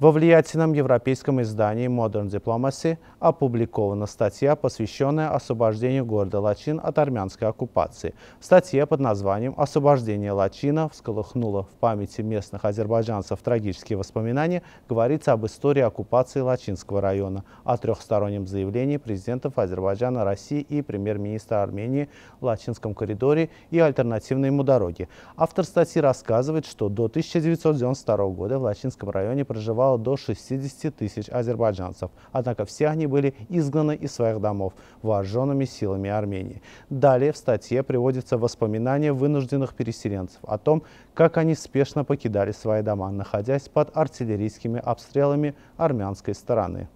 Во влиятельном европейском издании Modern Diplomacy опубликована статья, посвященная освобождению города Лачин от армянской оккупации. Статья под названием «Освобождение Лачина» всколыхнула в памяти местных азербайджанцев трагические воспоминания, говорится об истории оккупации Лачинского района, о трехстороннем заявлении президентов Азербайджана, России и премьер-министра Армении в Лачинском коридоре и альтернативной ему дороге. Автор статьи рассказывает, что до 1992 года в Лачинском районе проживал проживало до 60 тысяч азербайджанцев. Однако все они были изгнаны из своих домов вооруженными силами Армении. Далее в статье приводятся воспоминания вынужденных переселенцев о том, как они спешно покидали свои дома, находясь под артиллерийскими обстрелами армянской стороны.